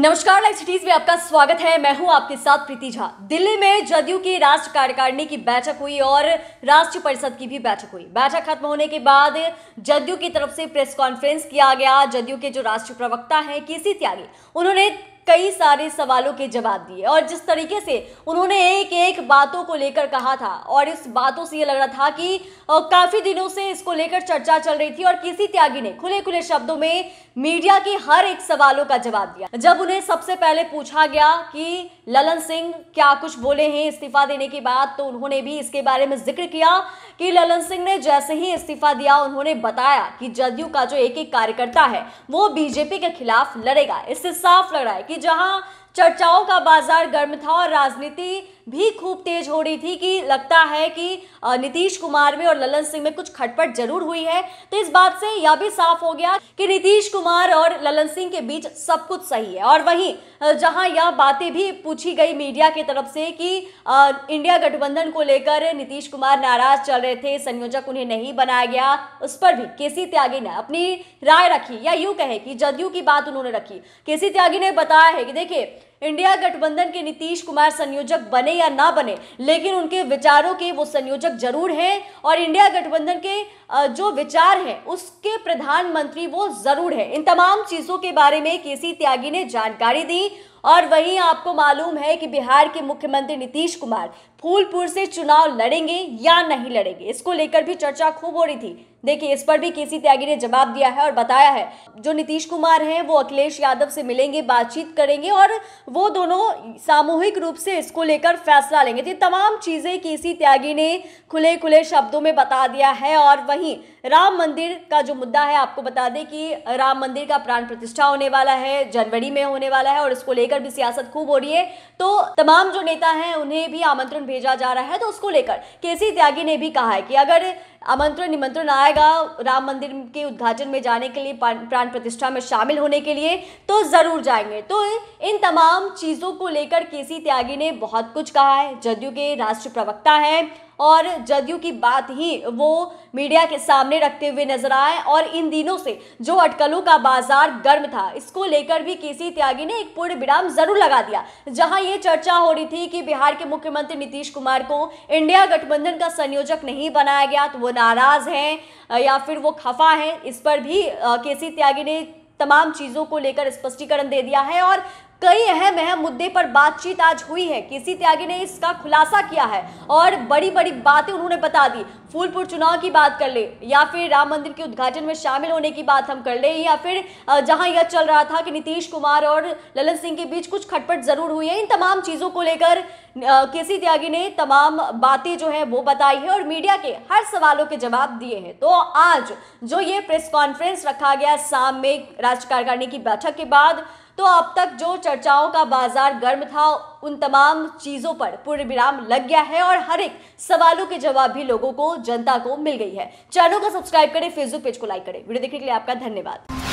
नमस्कार live cities में आपका स्वागत है मैं हूं आपके साथ प्रीति झा दिल्ली में जदयू की राष्ट्र कार्यकारिणी की बैठक हुई और राष्ट्रीय परिषद की भी बैठक हुई बैठक खत्म होने के बाद जदयू की तरफ से प्रेस कॉन्फ्रेंस किया गया जदयू के जो राष्ट्रीय प्रवक्ता हैं के सी त्यागी उन्होंने कई सारे सवालों के जवाब दिए और जिस तरीके से उन्होंने एक एक बातों को लेकर कहा था और इस बातों से ये लग रहा था कि काफ़ी दिनों से इसको लेकर चर्चा चल रही थी और किसी त्यागी ने खुले खुले शब्दों में मीडिया के हर एक सवालों का जवाब दिया जब उन्हें सबसे पहले पूछा गया कि ललन सिंह क्या कुछ बोले हैं इस्तीफा देने के बाद तो उन्होंने भी इसके बारे में जिक्र किया कि ललन सिंह ने जैसे ही इस्तीफा दिया उन्होंने बताया कि जदयू का जो एक एक कार्यकर्ता है वो बीजेपी के खिलाफ लड़ेगा इससे साफ लग रहा है कि जहां चर्चाओं का बाजार गर्म था और राजनीति भी खूब तेज हो रही थी कि लगता है कि नीतीश कुमार में और ललन सिंह में कुछ खटपट जरूर हुई है तो इस बात से यह भी साफ हो गया कि नीतीश कुमार और ललन सिंह के बीच सब कुछ सही है और वहीं जहां यह बातें भी पूछी गई मीडिया की तरफ से कि इंडिया गठबंधन को लेकर नीतीश कुमार नाराज चल रहे थे संयोजक उन्हें नहीं बनाया गया उस पर भी के त्यागी ने अपनी राय रखी या यूं कहे कि जदयू की बात उन्होंने रखी केसी त्यागी ने बताया है कि देखिए इंडिया गठबंधन के नीतीश कुमार संयोजक बने या ना बने लेकिन उनके विचारों के वो संयोजक जरूर हैं और इंडिया गठबंधन के जो विचार हैं उसके प्रधानमंत्री वो जरूर हैं इन तमाम चीज़ों के बारे में के सी त्यागी ने जानकारी दी और वहीं आपको मालूम है कि बिहार के मुख्यमंत्री नीतीश कुमार फूलपुर से चुनाव लड़ेंगे या नहीं लड़ेंगे इसको लेकर भी चर्चा खूब हो रही थी देखिए इस पर भी केसी त्यागी ने जवाब दिया है और बताया है जो नीतीश कुमार हैं वो अखिलेश यादव से मिलेंगे बातचीत करेंगे और वो दोनों सामूहिक रूप से इसको लेकर फैसला लेंगे तो तमाम चीज़ें केसी त्यागी ने खुले खुले शब्दों में बता दिया है और वहीं राम मंदिर का जो मुद्दा है आपको बता दें कि राम मंदिर का प्राण प्रतिष्ठा होने वाला है जनवरी में होने वाला है और इसको लेकर लेकर भी सियासत खूब हो रही है तो तमाम जो नेता हैं उन्हें भी आमंत्रण भेजा जा रहा है तो उसको लेकर केसी त्यागी ने भी कहा है कि अगर आमंत्रण निमंत्रण आएगा राम मंदिर के उद्घाटन में जाने के लिए प्राण प्रतिष्ठा में शामिल होने के लिए तो ज़रूर जाएंगे तो इन तमाम चीज़ों को लेकर के त्यागी ने बहुत कुछ कहा है जदयू के राष्ट्रीय प्रवक्ता हैं और जदयू की बात ही वो मीडिया के सामने रखते हुए नजर आए और इन दिनों से जो अटकलों का बाजार गर्म था इसको लेकर भी के त्यागी ने एक पूर्ण विराम जरूर लगा दिया जहां ये चर्चा हो रही थी कि बिहार के मुख्यमंत्री नीतीश कुमार को इंडिया गठबंधन का संयोजक नहीं बनाया गया तो वो नाराज़ हैं या फिर वो खफा हैं इस पर भी के सी त्यागी ने तमाम चीज़ों को लेकर स्पष्टीकरण दे दिया है और कई अहम अहम मुद्दे पर बातचीत आज हुई है किसी त्यागी ने इसका खुलासा किया है और बड़ी बड़ी बातें उन्होंने बता दी फूलपुर चुनाव की बात कर ले या फिर राम मंदिर के उद्घाटन में शामिल होने की बात हम कर ले या फिर जहां यह चल रहा था कि नीतीश कुमार और ललन सिंह के बीच कुछ खटपट जरूर हुई है इन तमाम चीज़ों को लेकर केसी त्यागी ने तमाम बातें जो है वो बताई है और मीडिया के हर सवालों के जवाब दिए हैं तो आज जो ये प्रेस कॉन्फ्रेंस रखा गया शाम में राज्य कार्यकारिणी की बैठक के बाद तो अब तक जो चर्चाओं का बाजार गर्म था उन तमाम चीज़ों पर पूर्ण विराम लग गया है और हर एक सवालों के जवाब भी लोगों को जनता को मिल गई है चैनल को सब्सक्राइब करें फेसबुक पेज को लाइक करें वीडियो देखने के लिए आपका धन्यवाद